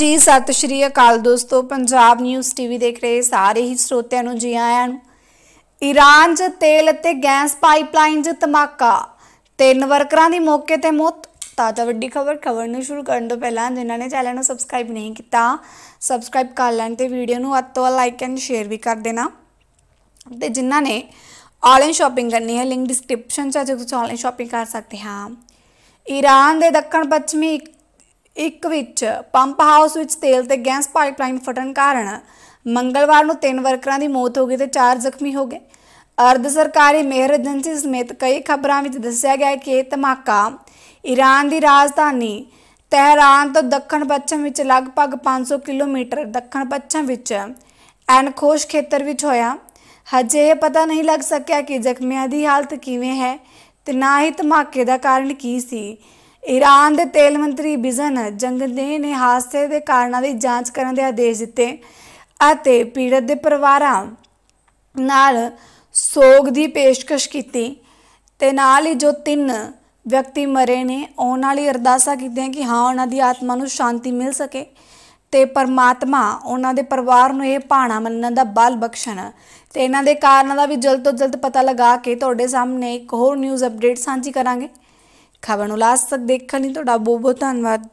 ਜੀ ਸਤਿ ਸ਼੍ਰੀ ਅਕਾਲ ਦੋਸਤੋ ਪੰਜਾਬ ਨਿਊਜ਼ ਟੀਵੀ ਦੇਖ ਰਹੇ ਸਾਰੇ ਹੀ ਸਰੋਤਿਆਂ ਨੂੰ ਜੀ ਆਇਆਂ ਨੂੰ ਈਰਾਨ 'ਚ ਤੇਲ ਅਤੇ ਗੈਸ ਪਾਈਪਲਾਈਨ 'ਚ ਧਮਾਕਾ ਤਿੰਨ ਵਰਕਰਾਂ ਦੀ ਮੌਕੇ ਤੇ ਮੌਤ ਤਾਜ਼ਾ ਵੱਡੀ ਖਬਰ ਖਬਰ ਨੂੰ ਸ਼ੁਰੂ ਕਰਨ ਤੋਂ ਪਹਿਲਾਂ ਜਿਨ੍ਹਾਂ ਨੇ ਚੈਨਲ ਨੂੰ ਸਬਸਕ੍ਰਾਈਬ ਨਹੀਂ ਕੀਤਾ ਸਬਸਕ੍ਰਾਈਬ ਕਰ ਲੈਣ ਤੇ ਵੀਡੀਓ ਨੂੰ ਅੱਤੋ ਤੋਂ ਲਾਈਕ ਐਂਡ ਸ਼ੇਅਰ ਵੀ ਕਰ ਦੇਣਾ ਤੇ ਜਿਨ੍ਹਾਂ ਨੇ ਆਨਲਾਈਨ ਸ਼ਾਪਿੰਗ ਕਰਨੀ ਹੈ ਲਿੰਕ ਡਿਸਕ੍ਰਿਪਸ਼ਨ 'ਚ ਅਜੇ ਤੁਸੀਂ ਆਨਲਾਈਨ ਸ਼ਾਪਿੰਗ ਕਰ ਸਕਦੇ ਹਾਂ ਈਰਾਨ ਦੇ ਦੱਖਣ ਪੱਛਮੀ ਇੱਕ ਵਿੱਚ ਪੰਪ ਹਾਊਸ ਵਿੱਚ ਤੇਲ ਤੇ ਗੈਸ ਪਾਈਪਲਾਈਨ ਫਟਣ ਕਾਰਨ ਮੰਗਲਵਾਰ ਨੂੰ ਤਿੰਨ ਵਰਕਰਾਂ ਦੀ ਮੌਤ ਹੋ ਗਈ ਤੇ ਚਾਰ ਜ਼ਖਮੀ ਹੋ ਗਏ ਅਰਧ ਸਰਕਾਰੀ ਮਿਹਰ ਏਜੰਸੀ ਸਮੇਤ ਕਈ ਖਬਰਾਂ ਵਿੱਚ ਦੱਸਿਆ ਗਿਆ ਕਿ ਇਹ ਧਮਾਕਾ ਈਰਾਨ ਦੀ ਰਾਜਧਾਨੀ ਤਹਿਰਾਨ ਤੋਂ ਦੱਖਣ ਪੱਛਮ ਵਿੱਚ ਲਗਭਗ 500 ਕਿਲੋਮੀਟਰ ਦੱਖਣ ਪੱਛਮ ਵਿੱਚ ਐਨਖੋਸ਼ ਖੇਤਰ ਵਿੱਚ ਹੋਇਆ ਹਜੇ ਇਹ ਪਤਾ ਨਹੀਂ ਲੱਗ ਸਕਿਆ ਕਿ ਜ਼ਖਮੀਆਂ ਦੀ ਹਾਲਤ ਕਿਵੇਂ ਹੈ ਤੇ ਨਾ ਹੀ ਧਮਾਕੇ ਦਾ ਕਾਰਨ ਕੀ ਸੀ ਈਰਾਨ ਦੇ ਤੇਲ ਮੰਤਰੀ ਬਿਜ਼ਨ ਜੰਗਦੇ ਨੇ ਹਾਦਸੇ ਦੇ ਕਾਰਨਾਂ ਦੀ ਜਾਂਚ ਕਰਨ ਦੇ ਆਦੇਸ਼ ਦਿੱਤੇ ਅਤੇ ਪੀੜਤ ਦੇ ਪਰਿਵਾਰਾਂ ਨਾਲ ਸੋਗ ਦੀ ਪੇਸ਼ਕਸ਼ ਕੀਤੀ ਤੇ ਨਾਲ ਹੀ ਜੋ ਤਿੰਨ ਵਿਅਕਤੀ ਮਰੇ ਨੇ ਉਹਨਾਂ ਲਈ ਅਰਦਾਸਾ ਕੀਤੀਆਂ ਕਿ ਹਾਂ ਉਹਨਾਂ ਦੀ ਆਤਮਾ ਨੂੰ ਸ਼ਾਂਤੀ ਮਿਲ ਸਕੇ ਤੇ ਪਰਮਾਤਮਾ ਉਹਨਾਂ ਦੇ ਪਰਿਵਾਰ ਨੂੰ ਇਹ ਭਾਣਾ ਮੰਨਣ ਦਾ ਬਲ ਬਖਸ਼ਣ ਤੇ ਇਹਨਾਂ ਦੇ ਕਾਰਨਾਂ ਦਾ ਵੀ ਜਲਦ ਤੋਂ ਜਲਦ ਪਤਾ ਲਗਾ ਕੇ ਤੁਹਾਡੇ ਸਾਹਮਣੇ ਇੱਕ ਹੋਰ ਨਿਊਜ਼ ਅਪਡੇਟ ਸਾਂਝੀ ਕਰਾਂਗੇ ਖਾਬਾ ਨੂੰ ਲਾਸਟ ਤੱਕ ਦੇਖਣ ਲਈ ਤੁਹਾਡਾ ਬਹੁਤ ਬਹੁਤ ਧੰਨਵਾਦ